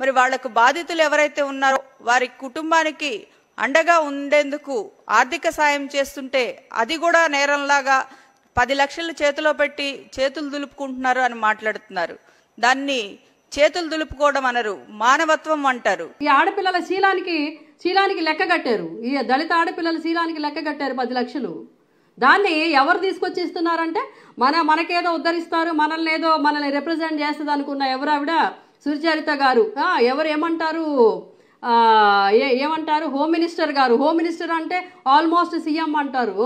మరి వాళ్లకు బాధితులు ఎవరైతే ఉన్నారో వారి కుటుంబానికి అండగా ఉండేందుకు ఆర్థిక సాయం చేస్తుంటే అది కూడా నేరంలాగా పది లక్షలు చేతిలో పెట్టి చేతులు దులుపుకుంటున్నారు అని మాట్లాడుతున్నారు దాన్ని చేతులు దులుపుకోవడం అనరు మానవత్వం అంటారు ఈ ఆడపిల్లల శీలానికి శీలానికి లెక్క కట్టారు ఈ దళిత ఆడపిల్లల శీలానికి లెక్క కట్టారు పది లక్షలు దాన్ని ఎవరు తీసుకొచ్చి ఇస్తున్నారంటే మన మనకేదో ఉద్ధరిస్తారు మనల్ని ఏదో మనల్ని రిప్రజెంట్ చేస్తుంది అనుకున్న ఆవిడ సుచరిత గారు ఎవరు ఏమంటారు ఏ ఏమంటారు హోమ్ మినిస్టర్ గారు హోమ్ మినిస్టర్ అంటే ఆల్మోస్ట్ సీఎం అంటారు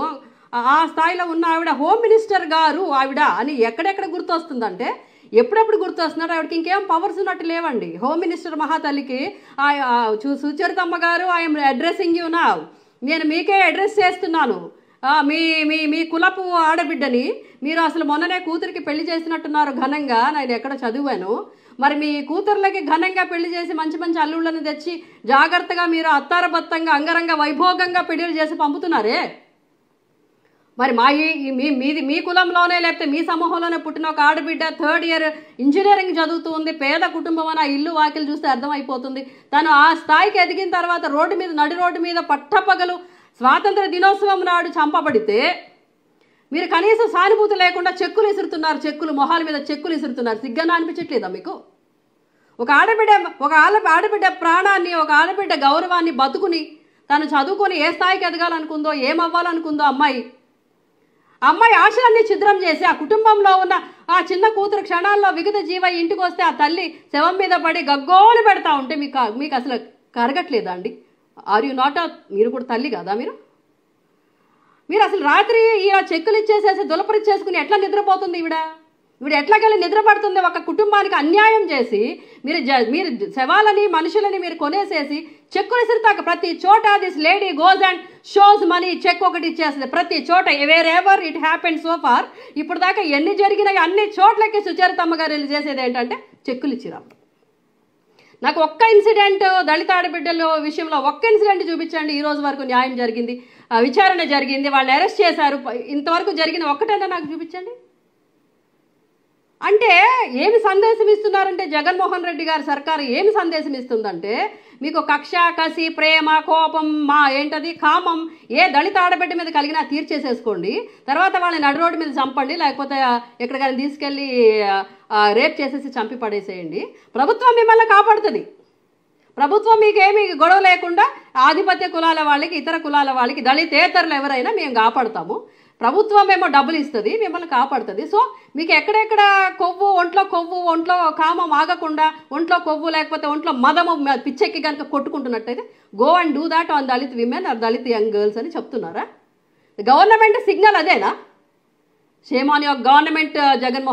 ఆ స్థాయిలో ఉన్న ఆవిడ హోమ్ మినిస్టర్ గారు ఆవిడ అని ఎక్కడెక్కడ గుర్తొస్తుందంటే ఎప్పుడెప్పుడు గుర్తొస్తున్నారు ఆవిడకి ఇంకేం పవర్స్ ఉన్నట్టు లేవండి హోమ్ మినిస్టర్ మహాతల్లికి సుచరితమ్మ గారు ఐఎమ్ అడ్రస్సింగ్ యూ నా నేను మీకే అడ్రస్ చేస్తున్నాను మీ మీ మీ కులపు ఆడబిడ్డని మీరు అసలు మొన్ననే కూతురికి పెళ్లి చేసినట్టున్నారు ఘనంగా నేను ఎక్కడ చదివాను మరి మీ కూతుర్లకి ఘనంగా పెళ్లి చేసి మంచి మంచి అల్లుళ్ళని తెచ్చి జాగ్రత్తగా మీరు అత్తారబత్తంగా అంగరంగ వైభోగంగా పెళ్లి చేసి పంపుతున్నారే మరి మా మీ మీది మీ కులంలోనే లేకపోతే మీ సమూహంలోనే పుట్టిన ఒక ఆడబిడ్డ థర్డ్ ఇయర్ ఇంజనీరింగ్ చదువుతూ ఉంది పేద కుటుంబం అని ఆ ఇల్లు వాకిలు చూస్తే అర్థమైపోతుంది తను ఆ స్థాయికి ఎదిగిన తర్వాత రోడ్డు మీద నడి రోడ్డు మీద పట్టపగలు స్వాతంత్ర దినోత్సవం నాడు చంపబడితే మీరు కనీసం సానుభూతి లేకుండా చెక్కులు విసురుతున్నారు చెక్కులు మొహాల మీద చెక్కులు విసురుతున్నారు సిగ్గన అనిపించట్లేదా మీకు ఒక ఆడబిడ్డ ఒక ఆడ ఆడబిడ్డ ప్రాణాన్ని ఒక ఆడబిడ్డ గౌరవాన్ని బతుకుని తను చదువుకొని ఏ స్థాయికి ఎదగాలనుకుందో ఏమవ్వాలనుకుందో అమ్మాయి అమ్మాయి ఆశలన్నీ ఛిద్రం చేసి ఆ కుటుంబంలో ఉన్న ఆ చిన్న కూతురు క్షణాల్లో విగత జీవ ఇంటికి వస్తే ఆ తల్లి శవం మీద పడి గగ్గోలు పెడతా ఉంటే మీకు మీకు అసలు కరగట్లేదా అండి ఆర్ యు నాట్ మీరు కూడా తల్లి కదా మీరు మీరు అసలు రాత్రి ఈయన చెక్కులు ఇచ్చేసేసి చేసుకుని ఎట్లా నిద్రపోతుంది ఈవిడ ఈవిడ ఎట్లాకెళ్ళి నిద్రపడుతుంది ఒక కుటుంబానికి అన్యాయం చేసి మీరు జ మీరు శవాలని మనుషులని మీరు కొనేసేసి చెక్కులు ఇసిరితాక ప్రతి చోట this lady goes and shows money cheque ఒకటి ఇచ్చేస్తుంది ప్రతి చోట wherever it happen so far ఇప్పుడు దాకా ఎన్ని జరిగినాయి అన్ని చోట్లకి సుచరితమ్మ గారు చేసేది ఏంటంటే చెక్కులు ఇచ్చిరాము నాకు ఒక్క ఇన్సిడెంట్ దళితాడబిడ్డలు విషయంలో ఒక్క ఇన్సిడెంట్ చూపించండి ఈ రోజు వరకు న్యాయం జరిగింది విచారణ జరిగింది వాళ్ళు అరెస్ట్ చేశారు ఇంతవరకు జరిగిన ఒక్కటైనా నాకు చూపించండి అంటే ఏమి సందేశం ఇస్తున్నారంటే జగన్మోహన్ రెడ్డి గారి సర్కారు ఏమి సందేశం ఇస్తుందంటే మీకు కక్ష కసి ప్రేమ కోపం మా ఏంటది కామం ఏ దళిత ఆడబిడ్డ మీద కలిగినా తీర్చేసేసుకోండి తర్వాత వాళ్ళని నడు రోడ్డు మీద చంపండి లేకపోతే ఎక్కడికైనా తీసుకెళ్ళి రేప్ చేసేసి చంపి పడేసేయండి ప్రభుత్వం మిమ్మల్ని కాపాడుతుంది ప్రభుత్వం మీకేమీ గొడవ లేకుండా ఆధిపత్య కులాల వాళ్ళకి ఇతర కులాల వాళ్ళకి దళితేతరులు ఎవరైనా మేము కాపాడుతాము ప్రభుత్వం ఏమో డబ్బులు ఇస్తుంది మిమ్మల్ని కాపాడుతుంది సో మీకు ఎక్కడెక్కడ కొవ్వు ఒంట్లో కొవ్వు ఒంట్లో కామం ఆగకుండా ఒంట్లో కొవ్వు లేకపోతే ఒంట్లో మదము పిచ్చెక్కి కనుక కొట్టుకుంటున్నట్టయితే go and do that on Dalit women or Dalit young girls అని చెప్తున్నారా గవర్నమెంట్ సిగ్నల్ అదేనా shame on your government Jaganmohan